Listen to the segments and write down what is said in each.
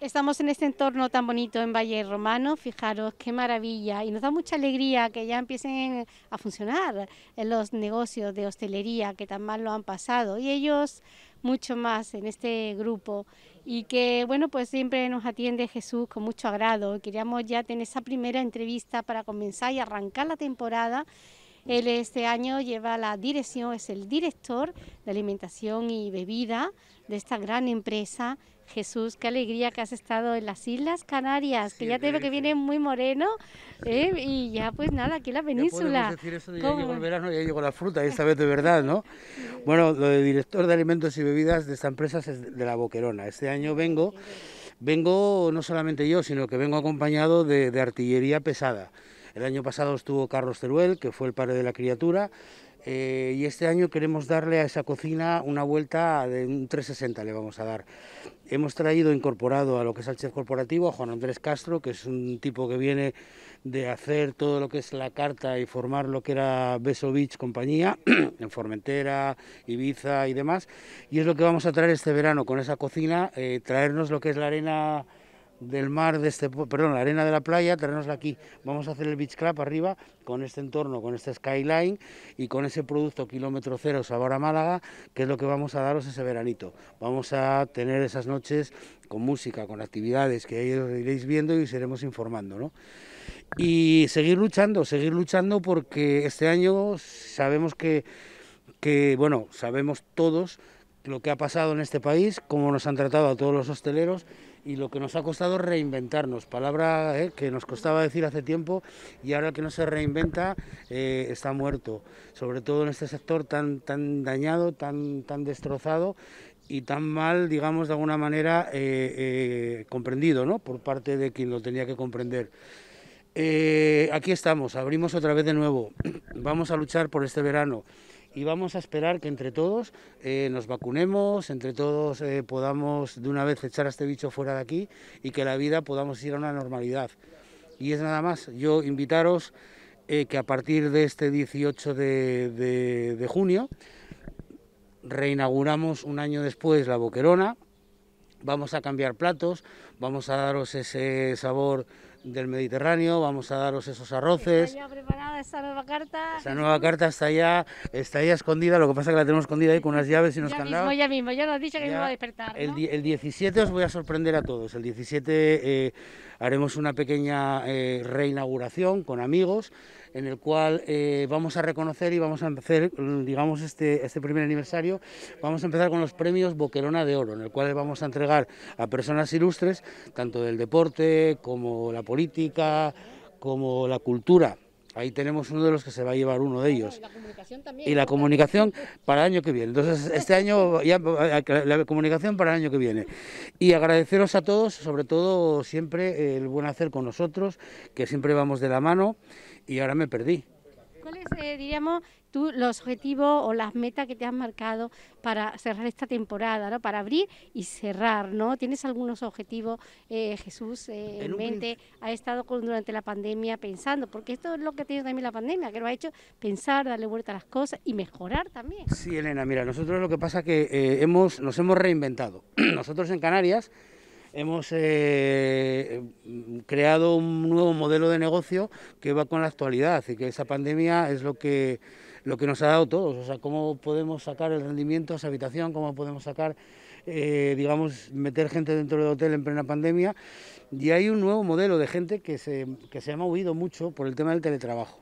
Estamos en este entorno tan bonito en Valle Romano, fijaros qué maravilla y nos da mucha alegría que ya empiecen a funcionar los negocios de hostelería que tan mal lo han pasado y ellos mucho más en este grupo y que bueno pues siempre nos atiende Jesús con mucho agrado. Queríamos ya tener esa primera entrevista para comenzar y arrancar la temporada él este año lleva la dirección, es el director de alimentación y bebida de esta gran empresa Jesús, qué alegría que has estado en las Islas Canarias, que ya te veo que viene muy moreno, ¿eh? y ya pues nada, aquí la península. Ya decir eso ya llegó el verano, ya llegó la fruta, esta vez de verdad, ¿no? Bueno, lo de director de alimentos y bebidas de esta empresa es de la Boquerona. Este año vengo, vengo no solamente yo, sino que vengo acompañado de, de artillería pesada. El año pasado estuvo Carlos Teruel, que fue el padre de la criatura, eh, y este año queremos darle a esa cocina una vuelta de un 360 le vamos a dar. Hemos traído incorporado a lo que es el chef corporativo a Juan Andrés Castro, que es un tipo que viene de hacer todo lo que es la carta y formar lo que era Beso Beach compañía, en Formentera, Ibiza y demás. Y es lo que vamos a traer este verano con esa cocina, eh, traernos lo que es la arena del mar de este perdón la arena de la playa traernosla aquí vamos a hacer el beach club arriba con este entorno con este skyline y con ese producto kilómetro cero sabor a Málaga que es lo que vamos a daros ese veranito vamos a tener esas noches con música con actividades que ahí os iréis viendo y os iremos informando no y seguir luchando seguir luchando porque este año sabemos que que bueno sabemos todos lo que ha pasado en este país cómo nos han tratado a todos los hosteleros y lo que nos ha costado reinventarnos, palabra eh, que nos costaba decir hace tiempo y ahora que no se reinventa eh, está muerto, sobre todo en este sector tan, tan dañado, tan, tan destrozado y tan mal, digamos, de alguna manera eh, comprendido ¿no? por parte de quien lo tenía que comprender. aquí estamos, abrimos otra vez de nuevo, vamos a luchar por este verano y vamos a esperar que entre todos eh, nos vacunemos, entre todos eh, podamos de una vez echar a este bicho fuera de aquí y que la vida podamos ir a una normalidad. Y es nada más, yo invitaros eh, que a partir de este 18 de, de junio reinauguramos un año después la Boquerona, vamos a cambiar platos, vamos a daros ese sabor del Mediterráneo, vamos a daros esos arroces. Está ya preparada esta nueva carta. Esa nueva carta está ya, está ya escondida, lo que pasa es que la tenemos escondida ahí con unas llaves y dado. ya Mismo, ya mismo, ya nos dicho que va a despertar. El, el, 17 os voy a sorprender a todos, el 17 eh, haremos una pequeña eh, reinauguración con amigos en el cual eh, vamos a reconocer y vamos a empezar, digamos, este, este primer aniversario, vamos a empezar con los premios Boquerona de Oro, en el cual vamos a entregar a personas ilustres, tanto del deporte como la política, como la cultura. Ahí tenemos uno de los que se va a llevar uno de ah, ellos. Y la comunicación para el año que viene. Entonces, este año, ya, la comunicación para el año que viene. Y agradeceros a todos, sobre todo siempre el buen hacer con nosotros, que siempre vamos de la mano y ahora me perdí. ¿Cuál es, eh, tú los objetivos o las metas que te has marcado para cerrar esta temporada, ¿no? Para abrir y cerrar, ¿no? ¿Tienes algunos objetivos, eh, Jesús, eh, en mente? ¿Ha estado con, durante la pandemia pensando? Porque esto es lo que ha tenido también la pandemia, que lo ha hecho pensar, darle vuelta a las cosas y mejorar también. Sí, Elena, mira, nosotros lo que pasa es que eh, hemos, nos hemos reinventado. nosotros en Canarias hemos eh, creado un nuevo modelo de negocio que va con la actualidad y que esa pandemia es lo que lo que nos ha dado todos, o sea, cómo podemos sacar el rendimiento a esa habitación, cómo podemos sacar, eh, digamos, meter gente dentro del hotel en plena pandemia. Y hay un nuevo modelo de gente que se, que se ha movido mucho por el tema del teletrabajo.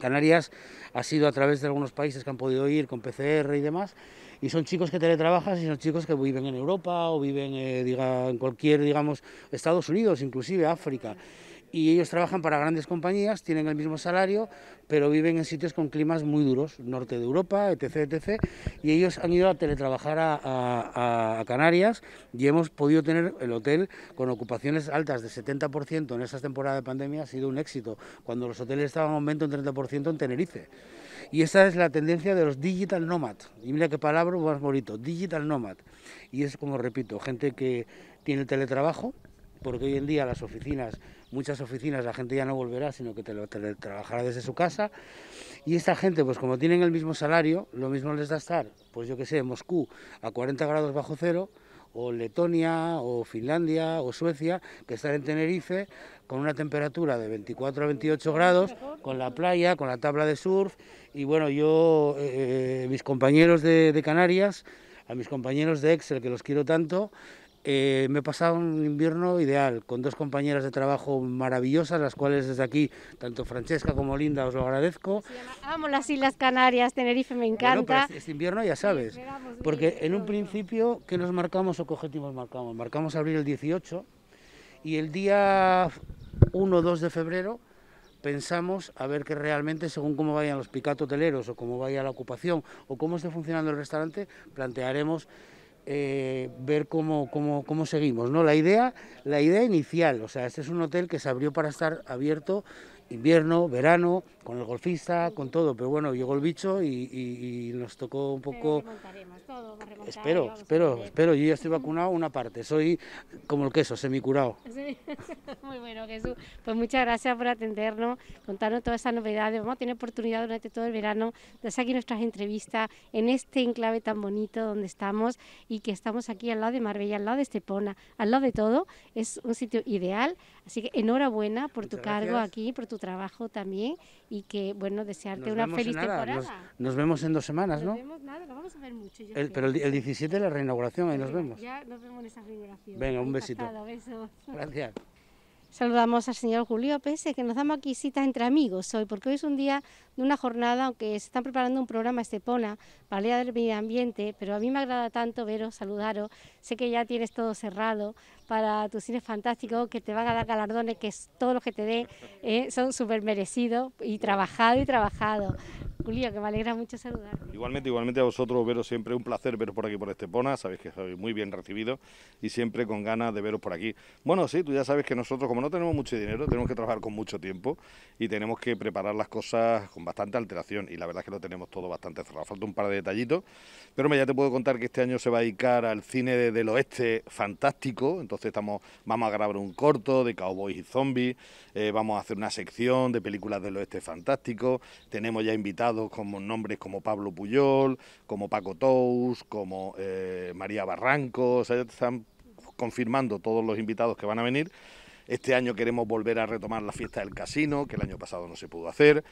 Canarias ha sido a través de algunos países que han podido ir con PCR y demás, y son chicos que teletrabajan y son chicos que viven en Europa o viven eh, diga, en cualquier, digamos, Estados Unidos, inclusive África y ellos trabajan para grandes compañías, tienen el mismo salario, pero viven en sitios con climas muy duros, norte de Europa, etc., etc., y ellos han ido a teletrabajar a, Canarias y hemos podido tener el hotel con ocupaciones altas de 70% en esas temporadas de pandemia, ha sido un éxito, cuando los hoteles estaban en aumento un 30% en Tenerife. Y esa es la tendencia de los digital nomad. Y mira qué palabra más bonito, digital nomad. Y es como repito, gente que tiene teletrabajo, porque hoy en día las oficinas muchas oficinas la gente ya no volverá, sino que te lo trabajará desde su casa. Y esta gente, pues como tienen el mismo salario, lo mismo les da estar, pues yo que sé, en Moscú a 40 grados bajo cero, o Letonia, o Finlandia, o Suecia, que estar en Tenerife con una temperatura de 24 a 28 grados, con la playa, con la tabla de surf. Y bueno, yo, eh, eh, mis compañeros de, de Canarias, a mis compañeros de Excel, que los quiero tanto, eh, me he pasado un invierno ideal, con dos compañeras de trabajo maravillosas, las cuales desde aquí, tanto Francesca como Linda, os lo agradezco. Vamos amo las Islas Canarias, Tenerife me encanta. este invierno ya sabes, porque en un principio, ¿qué nos marcamos o qué objetivos marcamos? Marcamos abril el 18 y el día 1 o 2 de febrero pensamos a ver que realmente según cómo vayan los picatoteleros... o cómo vaya la ocupación o cómo esté funcionando el restaurante, plantearemos eh, ver cómo, cómo, cómo, seguimos. ¿no? La, idea, la idea inicial, o sea, este es un hotel que se abrió para estar abierto invierno, verano, con el golfista, con todo. Pero bueno, llegó el bicho y, nos tocó un poco... espero, espero, espero. Yo ya estoy vacunado una parte. Soy como el queso, semicurado. Sí. Muy bueno, Jesús. Pues muchas gracias por atendernos, contarnos todas esas novedades. Vamos a tener oportunidad durante todo el verano de hacer aquí nuestras entrevistas en este enclave tan bonito donde estamos y que estamos aquí al lado de Marbella, al lado de Estepona, al lado de todo. Es un sitio ideal Así que enhorabuena por tu cargo aquí, por tu trabajo también y que, bueno, desearte una feliz temporada. Nos, vemos en dos semanas, ¿no? vemos nada, lo vamos a ver mucho. el, pero el, el, 17 la reinauguración, ahí nos vemos. Ya nos vemos en esa reinauguración. Venga, un besito. besos. Gracias. Saludamos al señor Julio Pérez, que nos damos aquí cita entre amigos hoy, porque hoy es un día de una jornada, aunque se están preparando un programa Estepona para el del Medio Ambiente, pero a mí me agrada tanto veros, saludaros. Sé que ya tienes todo cerrado para tus cine fantásticos, que te van a dar galardones, que es todo lo que te dé eh, son súper merecidos y trabajado y trabajado. Julio, que me alegra mucho saludar. Igualmente, igualmente a vosotros, veros siempre un placer veros por aquí por Estepona, sabéis que soy muy bien recibido y siempre con ganas de veros por aquí. Bueno, sí, tú ya sabes que nosotros como no tenemos mucho dinero, tenemos que trabajar con mucho tiempo y tenemos que preparar las cosas con bastante alteración y la verdad es que lo tenemos todo bastante cerrado. Falta un par de detallitos, pero ya te puedo contar que este año se va a dedicar al cine del oeste fantástico, entonces estamos vamos a grabar un corto de cowboys y zombies, eh, vamos a hacer una sección de películas del oeste fantástico, tenemos ya invitados como nombres como Pablo Puyol, como Paco Tous, como eh, María Barranco, o están confirmando todos los invitados que van a venir. Este año queremos volver a retomar la fiesta del casino, que el año pasado no se pudo hacer.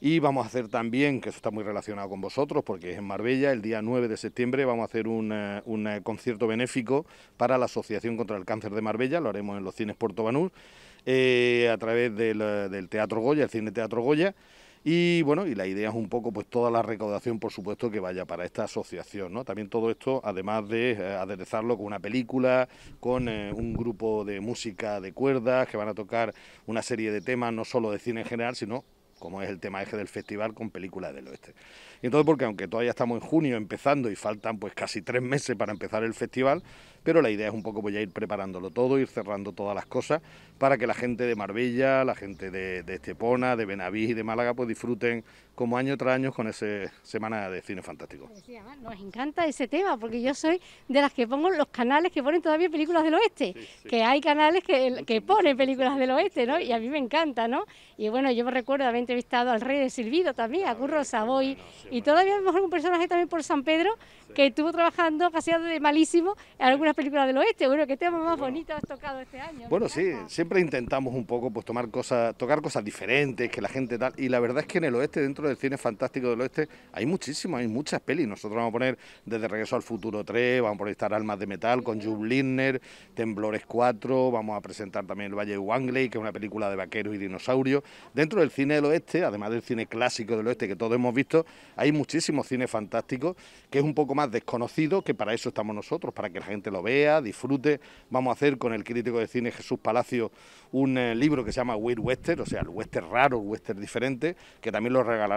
Y vamos a hacer también, que eso está muy relacionado con vosotros, porque es en Marbella, el día 9 de septiembre vamos a hacer un, eh, eh, concierto benéfico para la Asociación contra el Cáncer de Marbella, lo haremos en los cines Puerto Banús, a través del, del Teatro Goya, el Cine Teatro Goya. Y bueno, y la idea es un poco pues toda la recaudación, por supuesto, que vaya para esta asociación, ¿no? También todo esto, además de eh, aderezarlo con una película, con eh, un grupo de música de cuerdas que van a tocar una serie de temas, no solo de cine en general, sino como es el tema eje este del festival con películas del oeste. Y entonces, porque aunque todavía estamos en junio empezando y faltan pues casi tres meses para empezar el festival, pero la idea es un poco voy pues, a ir preparándolo todo, ir cerrando todas las cosas para que la gente de Marbella, la gente de, Estepona, de Benavís y de Málaga pues disfruten como año tras año con ese Semana de Cine Fantástico. Pues nos encanta ese tema, porque yo soy de las que pongo los canales que ponen todavía películas del oeste, que hay canales que, ponen películas del oeste, ¿no? Y a mí me encanta, ¿no? Y bueno, yo me recuerdo haber entrevistado al Rey de Silvido también, a, Curro Savoy, y todavía a mejor un personaje también por San Pedro, que estuvo trabajando casi de malísimo en algunas películas del oeste. Bueno, qué tema más bonito has tocado este año. Bueno, sí, siempre intentamos un poco pues tomar cosas, tocar cosas diferentes, que la gente tal, y la verdad es que en el oeste dentro del cine fantástico del oeste, hay muchísimas, hay muchas pelis. Nosotros vamos a poner desde Regreso al Futuro 3, vamos a proyectar Almas de Metal con Jules Lindner, Temblores 4, vamos a presentar también El Valle de Wangley, que es una película de vaqueros y dinosaurios. Dentro del cine del oeste, además del cine clásico del oeste que todos hemos visto, hay muchísimos cine fantásticos que es un poco más desconocido, que para eso estamos nosotros, para que la gente lo vea, disfrute. Vamos a hacer con el crítico de cine Jesús Palacio un eh, libro que se llama Weird Western, o sea, el western raro, el western diferente, que también lo regalamos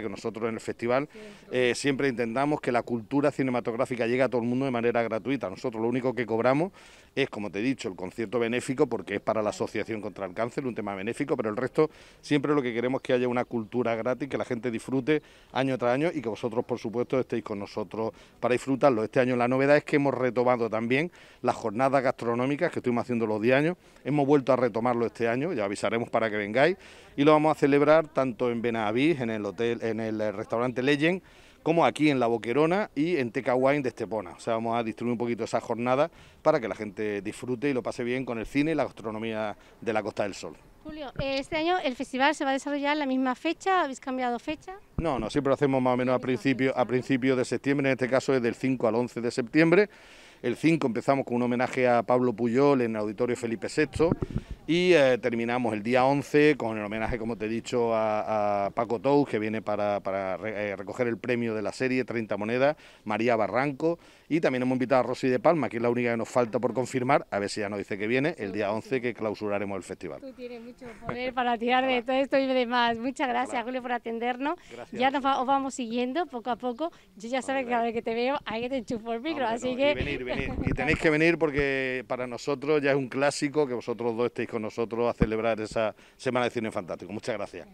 que nosotros en el festival eh, siempre intentamos que la cultura cinematográfica llegue a todo el mundo de manera gratuita. Nosotros lo único que cobramos es, como te he dicho, el concierto benéfico, porque es para la Asociación contra el Cáncer, un tema benéfico, pero el resto siempre lo que queremos es que haya una cultura gratis, que la gente disfrute año tras año y que vosotros, por supuesto, estéis con nosotros para disfrutarlo. Este año la novedad es que hemos retomado también las jornadas gastronómicas que estuvimos haciendo los 10 años, hemos vuelto a retomarlo este año, ya avisaremos para que vengáis, y lo vamos a celebrar tanto en Benavís, en el hotel, en el restaurante Legend, como aquí en La Boquerona y en Tecahuayn de Estepona. O sea, vamos a distribuir un poquito esa jornada para que la gente disfrute y lo pase bien con el cine y la gastronomía de la Costa del Sol. Julio, eh, este año el festival se va a desarrollar en la misma fecha, ¿habéis cambiado fecha? No, no, siempre lo hacemos más o menos a principio, a principio de septiembre, en este caso es del 5 al 11 de septiembre. El 5 empezamos con un homenaje a Pablo Puyol en el Auditorio Felipe VI y eh, terminamos el día 11 con el homenaje, como te he dicho, a, Paco Tous, que viene para, eh, recoger el premio de la serie 30 Monedas, María Barranco y también hemos invitado a Rosy de Palma, que es la única que nos falta por confirmar, a ver si ya nos dice que viene el día 11 que clausuraremos el festival. Tú tienes mucho poder para tirar de todo esto y de Muchas gracias, Julio, por atendernos. ya nos vamos siguiendo poco a poco. Yo ya sabes que cada vez que te veo, hay que te enchufo el micro, así que y tenéis que venir porque para nosotros ya es un clásico que vosotros dos estéis con nosotros a celebrar esa Semana de Cine Fantástico. Muchas gracias.